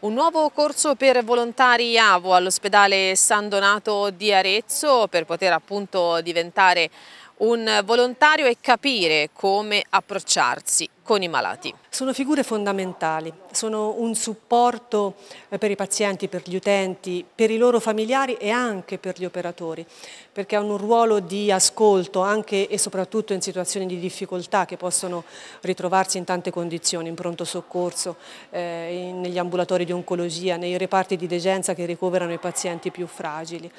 un nuovo corso per volontari AVO all'ospedale San Donato di Arezzo per poter appunto diventare un volontario e capire come approcciarsi con i malati. Sono figure fondamentali, sono un supporto eh, per i pazienti, per gli utenti, per i loro familiari e anche per gli operatori, perché hanno un ruolo di ascolto anche e soprattutto in situazioni di difficoltà che possono ritrovarsi in tante condizioni, in pronto soccorso, eh, negli ambulatori di oncologia, nei reparti di degenza che ricoverano i pazienti più fragili.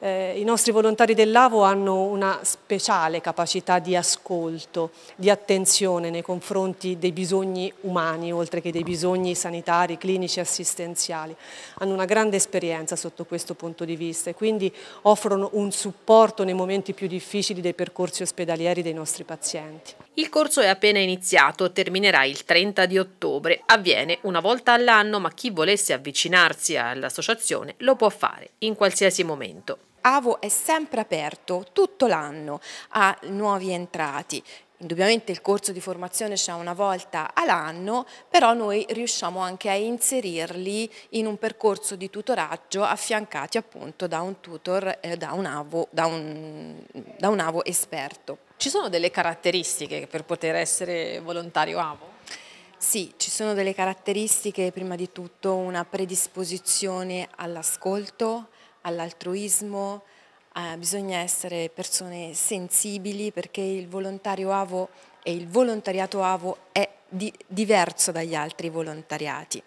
Eh, I nostri volontari dell'AVO hanno una speciale totale capacità di ascolto, di attenzione nei confronti dei bisogni umani, oltre che dei bisogni sanitari, clinici e assistenziali. Hanno una grande esperienza sotto questo punto di vista e quindi offrono un supporto nei momenti più difficili dei percorsi ospedalieri dei nostri pazienti. Il corso è appena iniziato, terminerà il 30 di ottobre. Avviene una volta all'anno, ma chi volesse avvicinarsi all'associazione lo può fare in qualsiasi momento. Avo è sempre aperto tutto l'anno a nuovi entrati. Indubbiamente il corso di formazione c'è una volta all'anno, però noi riusciamo anche a inserirli in un percorso di tutoraggio affiancati appunto da un tutor, eh, da, un avo, da, un, da un avo esperto. Ci sono delle caratteristiche per poter essere volontario avo? Sì, ci sono delle caratteristiche, prima di tutto una predisposizione all'ascolto, all'altruismo, eh, bisogna essere persone sensibili perché il volontario AVO e il volontariato AVO è di, diverso dagli altri volontariati.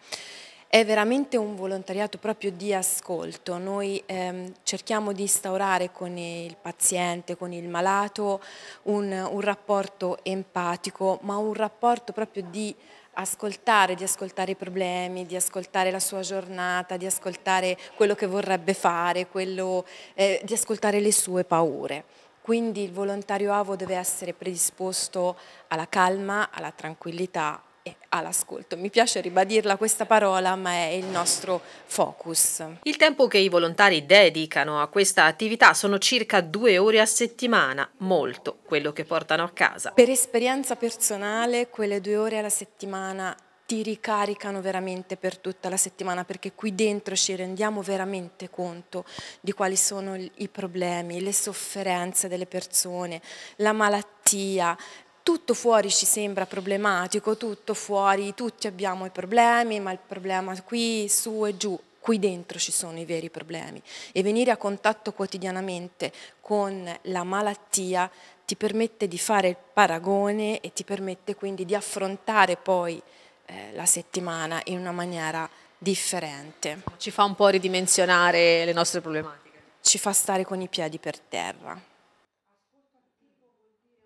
È veramente un volontariato proprio di ascolto, noi ehm, cerchiamo di instaurare con il paziente, con il malato, un, un rapporto empatico, ma un rapporto proprio di ascoltare, di ascoltare i problemi, di ascoltare la sua giornata, di ascoltare quello che vorrebbe fare, quello, eh, di ascoltare le sue paure. Quindi il volontario AVO deve essere predisposto alla calma, alla tranquillità, all'ascolto. Mi piace ribadirla questa parola, ma è il nostro focus. Il tempo che i volontari dedicano a questa attività sono circa due ore a settimana, molto quello che portano a casa. Per esperienza personale, quelle due ore alla settimana ti ricaricano veramente per tutta la settimana perché qui dentro ci rendiamo veramente conto di quali sono i problemi, le sofferenze delle persone, la malattia, tutto fuori ci sembra problematico, tutto fuori, tutti abbiamo i problemi, ma il problema qui, su e giù, qui dentro ci sono i veri problemi e venire a contatto quotidianamente con la malattia ti permette di fare il paragone e ti permette quindi di affrontare poi eh, la settimana in una maniera differente. Ci fa un po' ridimensionare le nostre problematiche. Ci fa stare con i piedi per terra.